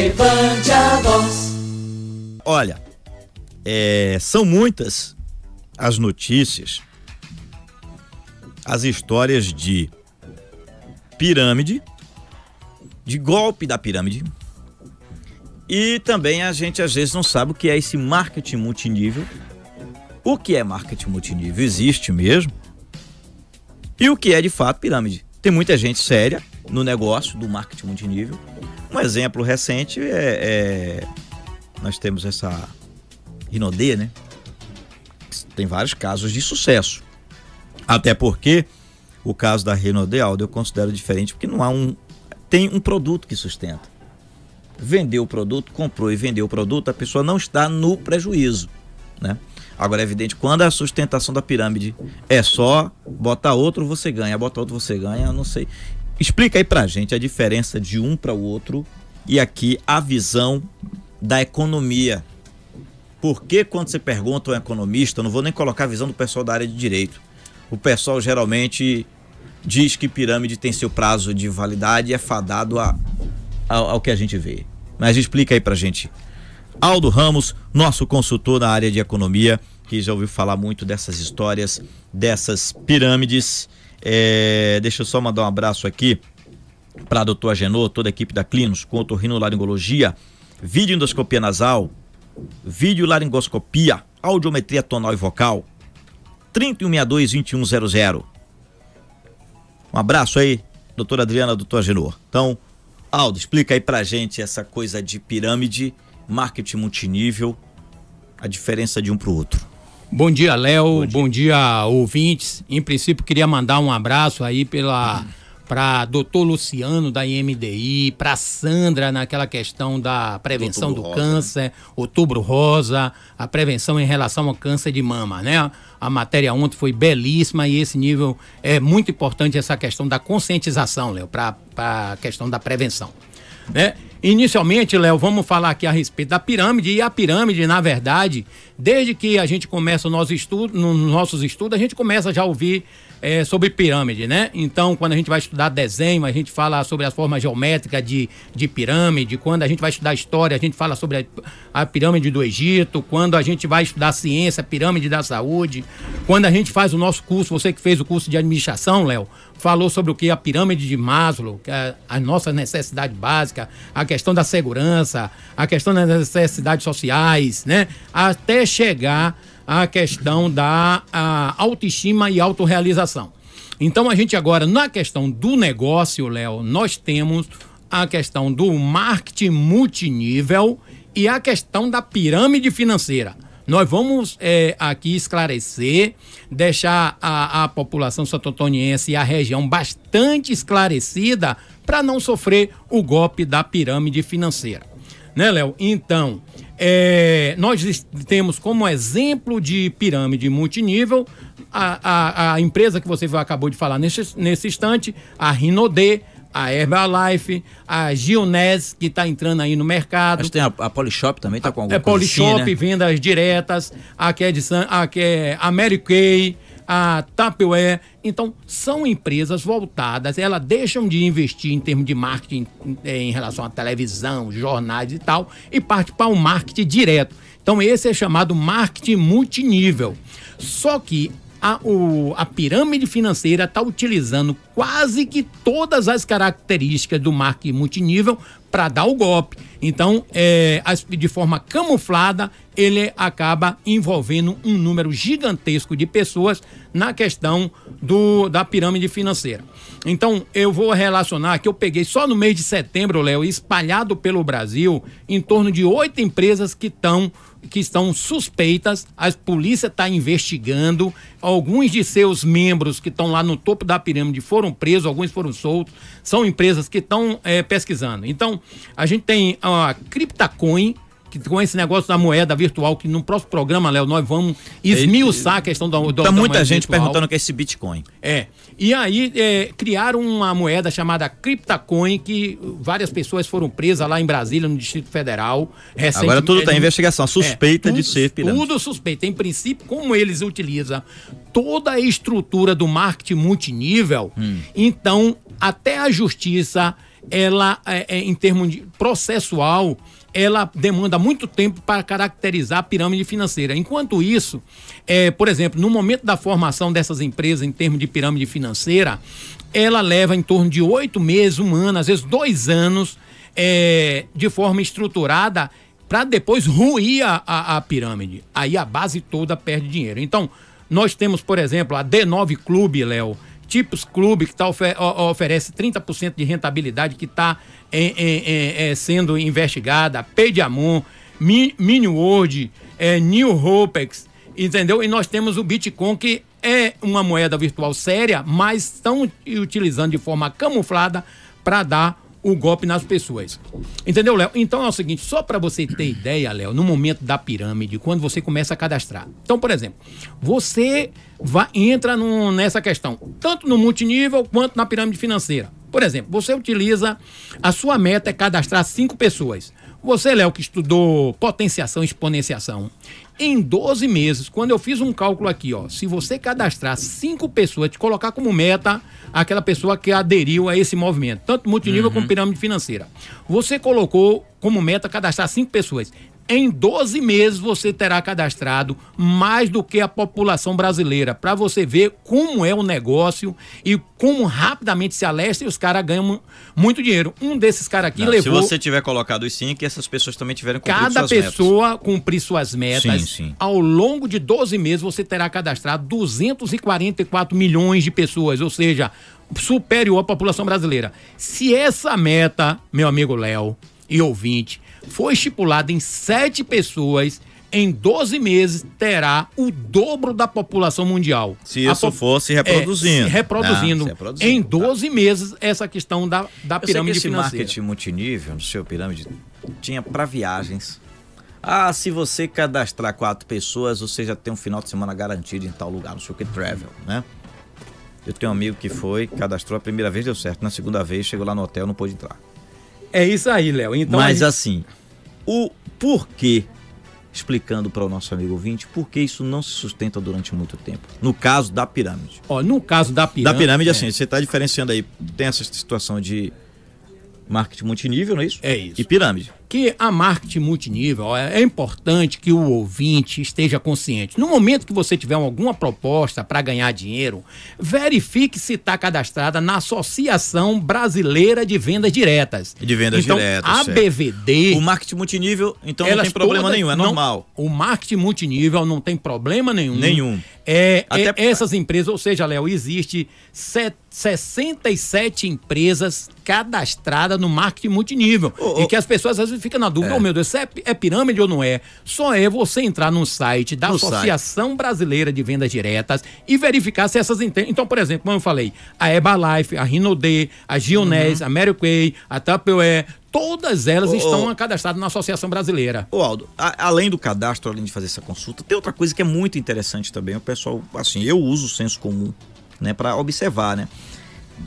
Levante a voz. Olha, é, são muitas as notícias, as histórias de pirâmide, de golpe da pirâmide. E também a gente às vezes não sabe o que é esse marketing multinível. O que é marketing multinível? Existe mesmo? E o que é de fato pirâmide? Tem muita gente séria no negócio do marketing multinível. Um exemplo recente é, é nós temos essa Rinodê, né? Tem vários casos de sucesso. Até porque o caso da Rinodê Aldo eu considero diferente porque não há um tem um produto que sustenta. Vendeu o produto, comprou e vendeu o produto, a pessoa não está no prejuízo, né? Agora é evidente, quando a sustentação da pirâmide é só bota outro você ganha, bota outro você ganha, não sei. Explica aí pra gente a diferença de um para o outro e aqui a visão da economia. Porque quando você pergunta um economista, não vou nem colocar a visão do pessoal da área de direito. O pessoal geralmente diz que pirâmide tem seu prazo de validade e é fadado a, ao, ao que a gente vê. Mas explica aí pra gente. Aldo Ramos, nosso consultor na área de economia, que já ouviu falar muito dessas histórias, dessas pirâmides é, deixa eu só mandar um abraço aqui para doutor Agenor, toda a equipe da Clinos, com otorrinolaringologia, vídeo endoscopia nasal, vídeo laringoscopia, audiometria tonal e vocal, 3162-2100. Um abraço aí, doutora Adriana, doutor Agenor. Então, Aldo, explica aí para gente essa coisa de pirâmide, marketing multinível, a diferença de um para o outro. Bom dia, Léo. Bom, Bom, dia, ouvintes. Em princípio, queria mandar um abraço aí pela. Hum para doutor Luciano da IMDI, para Sandra naquela questão da prevenção Outubro do rosa, né? câncer, né? Outubro Rosa, a prevenção em relação ao câncer de mama, né? A matéria ontem foi belíssima e esse nível é muito importante essa questão da conscientização, Léo, para a questão da prevenção, né? Inicialmente, Léo, vamos falar aqui a respeito da pirâmide. E a pirâmide, na verdade, desde que a gente começa o nosso estudo, nos nossos estudos, a gente começa já a ouvir é, sobre pirâmide, né? Então, quando a gente vai estudar desenho, a gente fala sobre as formas geométricas de, de pirâmide. Quando a gente vai estudar história, a gente fala sobre a, a pirâmide do Egito. Quando a gente vai estudar ciência, pirâmide da saúde. Quando a gente faz o nosso curso, você que fez o curso de administração, Léo, falou sobre o que? A pirâmide de Maslow, que é a nossa necessidade básica, a questão da segurança, a questão das necessidades sociais, né? Até chegar à questão da autoestima e autorrealização. Então a gente agora, na questão do negócio, Léo, nós temos a questão do marketing multinível e a questão da pirâmide financeira. Nós vamos é, aqui esclarecer, deixar a, a população santotoniense e a região bastante esclarecida para não sofrer o golpe da pirâmide financeira. Né, Léo? Então, é, nós temos como exemplo de pirâmide multinível a, a, a empresa que você acabou de falar nesse, nesse instante, a Rinode, a Herbalife, a Gionés, que está entrando aí no mercado. Mas tem a, a Polishop também, está com alguma é, assim, Polishop, assim, né? vendas diretas, a que é, de, a, que é Mary a Tupperware. Então, são empresas voltadas, elas deixam de investir em termos de marketing eh, em relação à televisão, jornais e tal, e parte para o um marketing direto. Então, esse é chamado marketing multinível. Só que a, o, a pirâmide financeira está utilizando quase que todas as características do marketing multinível para dar o golpe. Então, é, de forma camuflada, ele acaba envolvendo um número gigantesco de pessoas na questão do, da pirâmide financeira. Então, eu vou relacionar que eu peguei só no mês de setembro, Léo, espalhado pelo Brasil, em torno de oito empresas que estão que estão suspeitas, a polícia está investigando, alguns de seus membros que estão lá no topo da pirâmide foram presos, alguns foram soltos, são empresas que estão é, eh, pesquisando. Então, a gente tem a Criptacoin, que com esse negócio da moeda virtual, que no próximo programa, Léo, nós vamos esmiuçar a questão da, tá da, tá muita gente virtual. perguntando o que é esse Bitcoin. É. E aí é, criaram uma moeda chamada CryptoCoin, que várias pessoas foram presas lá em Brasília, no Distrito Federal. Agora tudo está em investigação, é, suspeita é, tudo, de ser pirâmide. Tudo suspeita. Em princípio, como eles utilizam toda a estrutura do marketing multinível, hum. então até a justiça, ela, é, é em termos processual, ela demanda muito tempo para caracterizar a pirâmide financeira. Enquanto isso, é, por exemplo, no momento da formação dessas empresas em termos de pirâmide financeira, ela leva em torno de oito meses, um ano, às vezes dois anos, é, de forma estruturada, para depois ruir a, a, a pirâmide. Aí a base toda perde dinheiro. Então, nós temos, por exemplo, a D9 Clube, Léo tipos clube que tá ofer oferece 30% de rentabilidade que está é, sendo investigada, Pediamon, Mini World, é, New Hopex, entendeu? E nós temos o Bitcoin que é uma moeda virtual séria, mas estão utilizando de forma camuflada para dar o golpe nas pessoas. Entendeu, Léo? Então é o seguinte, só para você ter ideia, Léo, no momento da pirâmide, quando você começa a cadastrar. Então, por exemplo, você vai, entra nessa questão, tanto no multinível quanto na pirâmide financeira. Por exemplo, você utiliza, a sua meta é cadastrar cinco pessoas. Você, Léo, que estudou potenciação e exponenciação, em 12 meses, quando eu fiz um cálculo aqui, ó, se você cadastrar cinco pessoas, te colocar como meta aquela pessoa que aderiu a esse movimento, tanto multinível uhum. como pirâmide financeira, você colocou como meta cadastrar cinco pessoas. Em 12 meses você terá cadastrado mais do que a população brasileira, para você ver como é o negócio e como rapidamente se alestra e os caras ganham muito dinheiro. Um desses caras aqui Não, levou. Se você tiver colocado os que essas pessoas também tiveram cumprido Cada suas pessoa metas. cumprir suas metas. Sim, sim. Ao longo de 12 meses você terá cadastrado 244 milhões de pessoas, ou seja, superior à população brasileira. Se essa meta, meu amigo Léo e ouvinte, foi estipulado em sete pessoas em 12 meses terá o dobro da população mundial. Se isso po fosse reproduzindo. É, se reproduzindo. se reproduzindo. Né? Em 12 tá. meses, essa questão da, da Eu pirâmide esse financeira. marketing multinível, no seu pirâmide, tinha para viagens. Ah, se você cadastrar quatro pessoas, você já tem um final de semana garantido em tal lugar, no seu que travel, né? Eu tenho um amigo que foi, cadastrou a primeira vez, deu certo. Na segunda vez, chegou lá no hotel, não pôde entrar. É isso aí, Léo. Então, Mas gente... assim, o porquê, explicando para o nosso amigo ouvinte, que isso não se sustenta durante muito tempo. No caso da pirâmide. Ó, no caso da pirâmide. Da pirâmide, é. assim, você está diferenciando aí, tem essa situação de marketing multinível, não é isso? É isso. E pirâmide que a marketing multinível é, é importante que o ouvinte esteja consciente. No momento que você tiver alguma proposta para ganhar dinheiro, verifique se está cadastrada na Associação Brasileira de Vendas Diretas. De vendas então, diretas. A BVD. O marketing multinível, então não tem problema todas, nenhum, é normal. Não, o marketing multinível não tem problema nenhum. Nenhum. É, é Até... é essas empresas, ou seja, Léo, existe 67 empresas cadastradas no marketing multinível. Oh, oh. E que as pessoas às vezes fica na dúvida, é. oh meu Deus, é, é, pirâmide ou não é? Só é você entrar no site da no Associação site. Brasileira de Vendas Diretas e verificar se essas Então, por exemplo, como eu falei, a Ebalife, a Rinode, a Gionés, uhum. a Mary Quay, a Tupperware, todas elas ô, estão ô, cadastradas na Associação Brasileira. Ô Aldo, a, além do cadastro, além de fazer essa consulta, tem outra coisa que é muito interessante também. O pessoal, assim, eu uso o senso comum, né, para observar, né?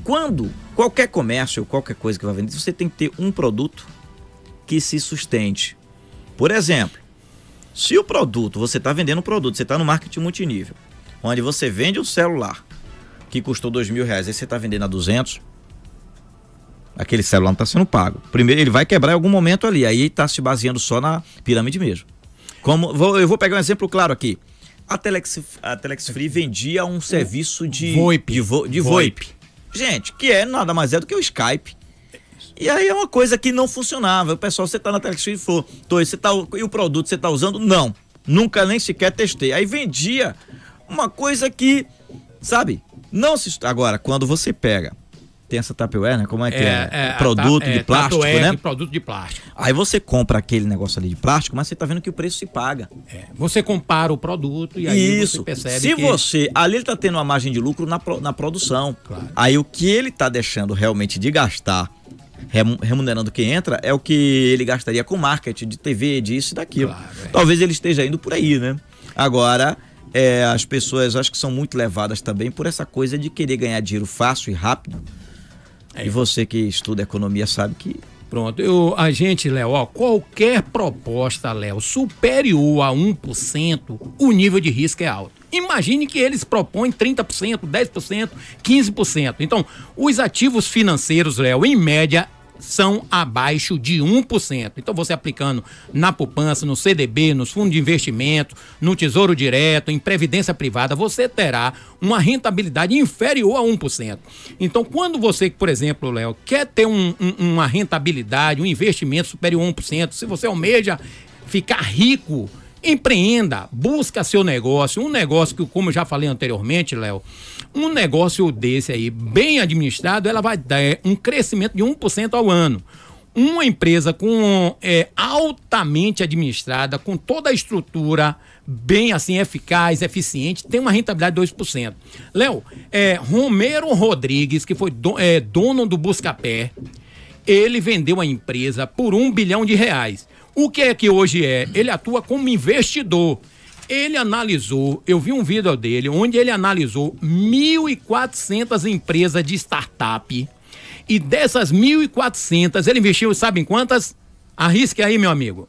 Quando qualquer comércio ou qualquer coisa que vai vender, você tem que ter um produto que se sustente. Por exemplo, se o produto, você está vendendo um produto, você está no marketing multinível, onde você vende um celular que custou dois mil reais, aí você está vendendo a 200, aquele celular não está sendo pago. Primeiro, ele vai quebrar em algum momento ali, aí está se baseando só na pirâmide mesmo. Como, vou, eu vou pegar um exemplo claro aqui. A Telex, a Telex Free vendia um serviço de VoIP. De, vo, de VoIP. VoIP. Gente, que é nada mais é do que o Skype e aí é uma coisa que não funcionava. O pessoal, você está na Telex e falou, você tá, e o produto você está usando? Não. Nunca nem sequer testei. Aí vendia uma coisa que, sabe, não se. Agora, quando você pega tem essa Tupperware, né? Como é que é? é? é produto é, né? de plástico, né? produto de plástico. Aí você compra aquele negócio ali de plástico, mas você tá vendo que o preço se paga. É, você compara o produto e aí Isso. você percebe Se que... você... Ali ele tá tendo uma margem de lucro na, na produção. Claro. Aí o que ele tá deixando realmente de gastar remunerando quem entra, é o que ele gastaria com marketing, de TV, disso e daquilo. Claro, é. Talvez ele esteja indo por aí, né? Agora, é, as pessoas acho que são muito levadas também por essa coisa de querer ganhar dinheiro fácil e rápido. É. E você que estuda economia sabe que Pronto, eu, a gente, Léo, qualquer proposta, Léo, superior a 1%, o nível de risco é alto. Imagine que eles propõem 30%, 10%, 15%. Então, os ativos financeiros, Léo, em média, são abaixo de 1%. Então, você aplicando na poupança, no CDB, nos fundos de investimento, no Tesouro Direto, em Previdência Privada, você terá uma rentabilidade inferior a 1%. Então, quando você, por exemplo, Léo, quer ter um, um, uma rentabilidade, um investimento superior a 1%, se você almeja ficar rico Empreenda, busca seu negócio, um negócio que, como eu já falei anteriormente, Léo, um negócio desse aí, bem administrado, ela vai dar é, um crescimento de 1% ao ano. Uma empresa com é, altamente administrada, com toda a estrutura bem assim, eficaz, eficiente, tem uma rentabilidade de 2%. Léo, é, Romero Rodrigues, que foi do, é, dono do Buscapé, ele vendeu a empresa por um bilhão de reais. O que é que hoje é? Ele atua como investidor. Ele analisou, eu vi um vídeo dele, onde ele analisou 1.400 empresas de startup. E dessas 1.400, ele investiu, sabe em quantas? Arrisque aí, meu amigo.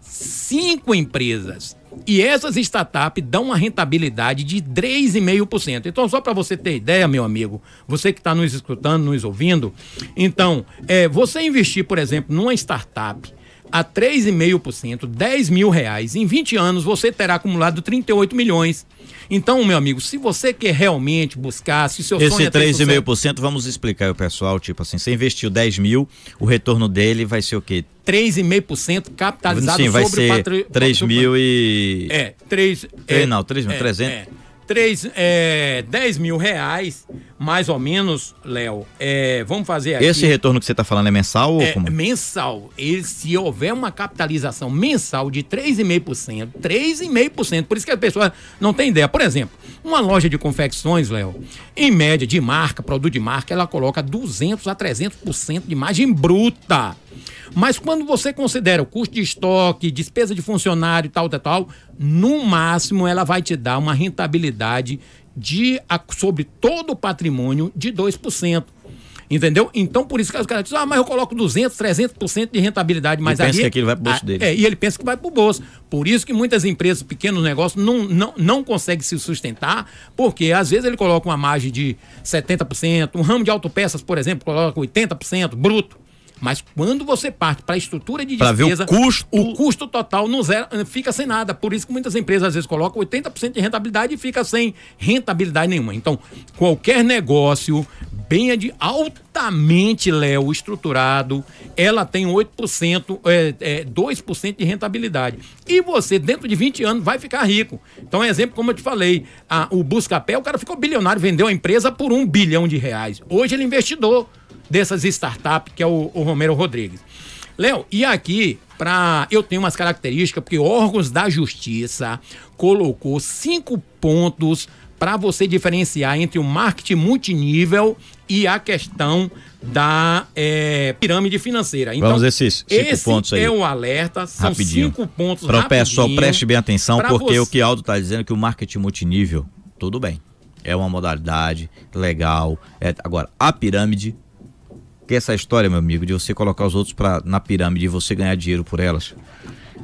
Cinco empresas. E essas startups dão uma rentabilidade de 3,5%. Então, só para você ter ideia, meu amigo, você que está nos escutando, nos ouvindo, então, é, você investir, por exemplo, numa startup a 3,5%, 10 mil reais. Em 20 anos você terá acumulado 38 milhões. Então, meu amigo, se você quer realmente buscar, se seu Esse sonho é 3,5%, vamos explicar o pessoal, tipo assim, você investiu 10 mil, o retorno dele vai ser o quê? 3,5% capitalizado Sim, vai sobre ser o patrimônio. 3 mil e. É, 3. 3 é, não, 3 mil, é, 300. É três é, 10 mil reais, mais ou menos, Léo. É, vamos fazer aqui. Esse retorno que você está falando é mensal ou é, como? Mensal. E se houver uma capitalização mensal de 3,5%, 3,5%, por isso que as pessoas não têm ideia. Por exemplo, uma loja de confecções, Léo, em média de marca, produto de marca, ela coloca 200 a 300% de margem bruta. Mas quando você considera o custo de estoque, despesa de funcionário, tal, tal, tal, no máximo ela vai te dar uma rentabilidade de, a, sobre todo o patrimônio de 2%. Entendeu? Então, por isso que os caras dizem, ah, mas eu coloco 200, 300% de rentabilidade. Mas ele pensa aí, que aquilo vai pro bolso dele. É, e ele pensa que vai pro bolso. Por isso que muitas empresas, pequenos negócios, não, não, não conseguem se sustentar, porque às vezes ele coloca uma margem de 70%, um ramo de autopeças, por exemplo, coloca 80%, bruto. Mas quando você parte para a estrutura de pra despesa, ver o, custo... o custo total não zero, eh, fica sem nada. Por isso que muitas empresas às vezes colocam 80% de rentabilidade e fica sem rentabilidade nenhuma. Então, qualquer negócio bem de altamente, Léo, estruturado, ela tem 8%, é, é, 2% de rentabilidade. E você, dentro de 20 anos, vai ficar rico. Então, é exemplo, como eu te falei, a, o Buscapé, o cara ficou bilionário, vendeu a empresa por um bilhão de reais. Hoje ele é investidor dessas startups, que é o, o Romero Rodrigues. Léo, e aqui, pra, eu tenho umas características, porque órgãos da justiça colocou cinco pontos para você diferenciar entre o marketing multinível e a questão da é, pirâmide financeira. Então, Vamos esses cinco esse pontos aí. é o alerta, são rapidinho. cinco pontos Para o pessoal, preste bem atenção, porque você... o que Aldo está dizendo é que o marketing multinível, tudo bem, é uma modalidade legal. É, agora, a pirâmide que essa história, meu amigo, de você colocar os outros pra, na pirâmide e você ganhar dinheiro por elas.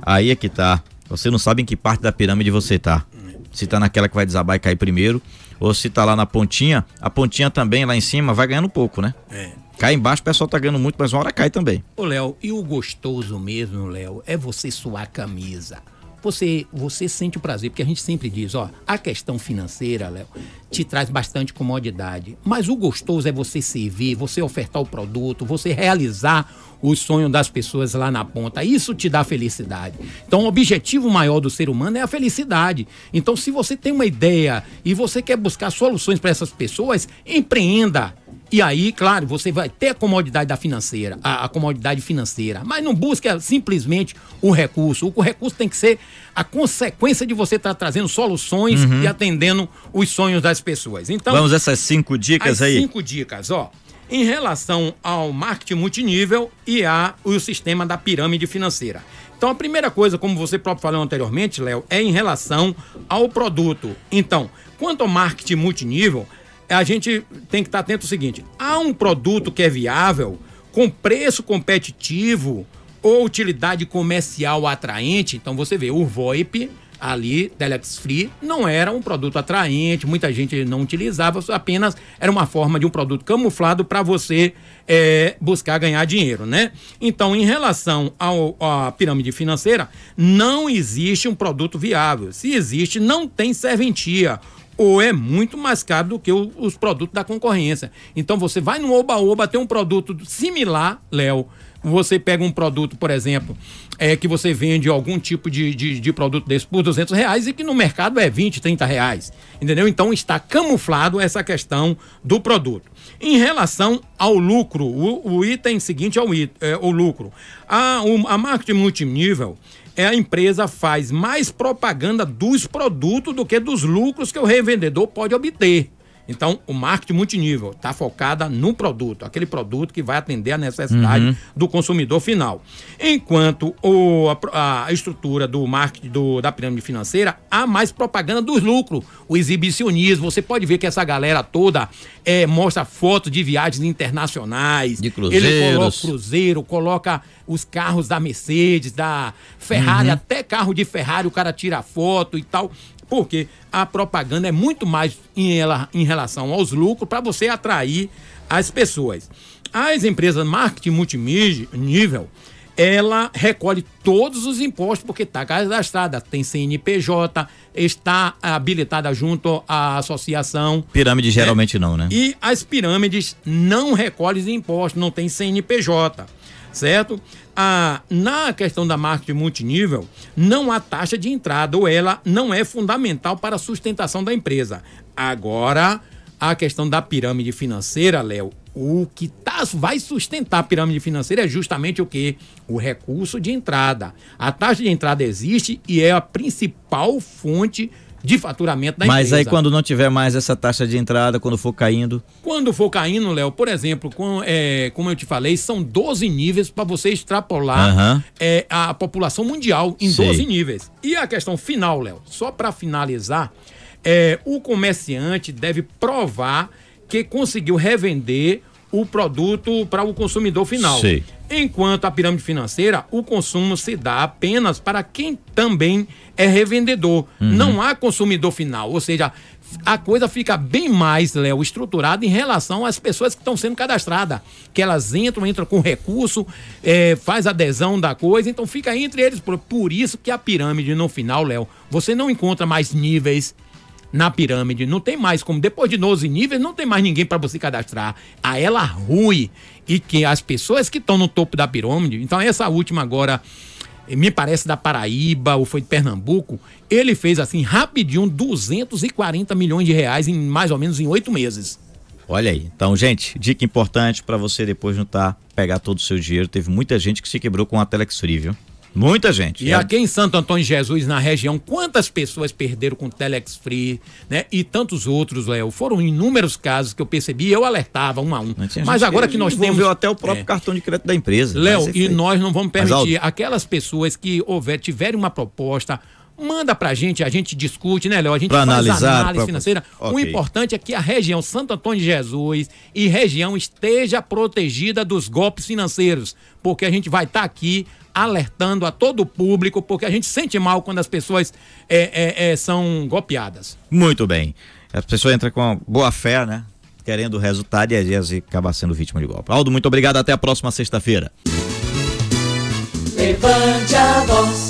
Aí é que tá. Você não sabe em que parte da pirâmide você tá. Se tá naquela que vai desabar e cair primeiro, ou se tá lá na pontinha, a pontinha também lá em cima vai ganhando pouco, né? É. Cai embaixo, o pessoal tá ganhando muito, mas uma hora cai também. Ô, Léo, e o gostoso mesmo, Léo, é você suar a camisa você, você sente o prazer, porque a gente sempre diz, ó, a questão financeira, Léo, te traz bastante comodidade. Mas o gostoso é você servir, você ofertar o produto, você realizar o sonho das pessoas lá na ponta. Isso te dá felicidade. Então, o objetivo maior do ser humano é a felicidade. Então, se você tem uma ideia e você quer buscar soluções para essas pessoas, empreenda e aí, claro, você vai ter a comodidade da financeira, a, a comodidade financeira, mas não busca é, simplesmente o recurso. O, o recurso tem que ser a consequência de você estar tá trazendo soluções uhum. e atendendo os sonhos das pessoas. Então, vamos essas cinco dicas aí. Cinco dicas, ó em relação ao marketing multinível e a o sistema da pirâmide financeira. Então a primeira coisa, como você próprio falou anteriormente, Léo, é em relação ao produto. Então, quanto ao marketing multinível, a gente tem que estar atento ao seguinte: há um produto que é viável, com preço competitivo ou utilidade comercial atraente. Então você vê, o VoIP ali, Telex Free, não era um produto atraente, muita gente não utilizava, apenas era uma forma de um produto camuflado para você é, buscar ganhar dinheiro, né? Então, em relação ao, à pirâmide financeira, não existe um produto viável. Se existe, não tem serventia ou é muito mais caro do que o, os produtos da concorrência. Então você vai no Oba-Oba, tem um produto similar, Léo. Você pega um produto, por exemplo, é que você vende algum tipo de, de, de, produto desse por 200 reais e que no mercado é 20, 30 reais. Entendeu? Então está camuflado essa questão do produto. Em relação ao lucro, o, o item seguinte é o, é, o lucro. A, ah, o, a marketing multinível, é a empresa faz mais propaganda dos produtos do que dos lucros que o revendedor pode obter. Então, o marketing multinível está focada no produto, aquele produto que vai atender a necessidade uhum. do consumidor final. Enquanto o, a, a, estrutura do marketing do, da pirâmide financeira, há mais propaganda dos lucros, o exibicionismo. Você pode ver que essa galera toda é, mostra fotos de viagens internacionais. De cruzeiros. Ele coloca cruzeiro, coloca os carros da Mercedes, da Ferrari, uhum. até carro de Ferrari o cara tira foto e tal. Porque a propaganda é muito mais em, ela, em relação aos lucros para você atrair as pessoas. As empresas marketing multinível ela recolhe todos os impostos porque está cadastrada, tem CNPJ, está habilitada ah, junto à associação. Pirâmide é, geralmente é, não, né? E as pirâmides não recolhem impostos, não tem CNPJ, certo? Ah, na questão da marketing multinível, não há taxa de entrada ou ela não é fundamental para a sustentação da empresa. Agora, a questão da pirâmide financeira, Léo, o que tá, vai sustentar a pirâmide financeira é justamente o que? O recurso de entrada. A taxa de entrada existe e é a principal fonte de faturamento da Mas empresa. Mas aí quando não tiver mais essa taxa de entrada, quando for caindo? Quando for caindo, Léo, por exemplo, com, é, como eu te falei, são 12 níveis para você extrapolar uhum. é, a população mundial em Sei. 12 níveis. E a questão final, Léo, só para finalizar, é, o comerciante deve provar que conseguiu revender o produto para o consumidor final. Sim. Enquanto a pirâmide financeira, o consumo se dá apenas para quem também é revendedor. Uhum. Não há consumidor final, ou seja, a coisa fica bem mais, Léo, estruturada em relação às pessoas que estão sendo cadastradas. Que elas entram, entram com recurso, é, faz adesão da coisa, então fica entre eles. Por, por isso que a pirâmide, no final, Léo, você não encontra mais níveis na pirâmide. Não tem mais como, depois de 12 níveis, não tem mais ninguém para você cadastrar. A ela rui. E que as pessoas que estão no topo da pirâmide, então essa última agora, eh, me parece da Paraíba ou foi de Pernambuco, ele fez assim rapidinho 240 milhões de reais em mais ou menos em oito meses. Olha aí. Então, gente, dica importante para você depois juntar, pegar todo o seu dinheiro. Teve muita gente que se quebrou com a Telex Free, viu? Muita gente. E é. aqui em Santo Antônio Jesus, na região, quantas pessoas perderam com o Telex Free, né? E tantos outros, Léo. Foram inúmeros casos que eu percebi eu alertava um a um. Mas, agora que nós temos. até o próprio é. cartão de crédito da empresa. Léo, e nós não vamos permitir. aquelas pessoas que houver, tiverem uma proposta, manda pra gente, a gente discute, né, Léo? A gente pra faz analisar, análise pra... financeira. Okay. O importante é que a região Santo Antônio de Jesus e região esteja protegida dos golpes financeiros, porque a gente vai estar tá aqui alertando a todo o público, porque a gente sente mal quando as pessoas é, é, é são golpeadas. Muito bem. As pessoas entram com boa fé, né? Querendo o resultado e às vezes acaba sendo vítima de golpe. Aldo, muito obrigado. Até a próxima sexta-feira. Levante a voz.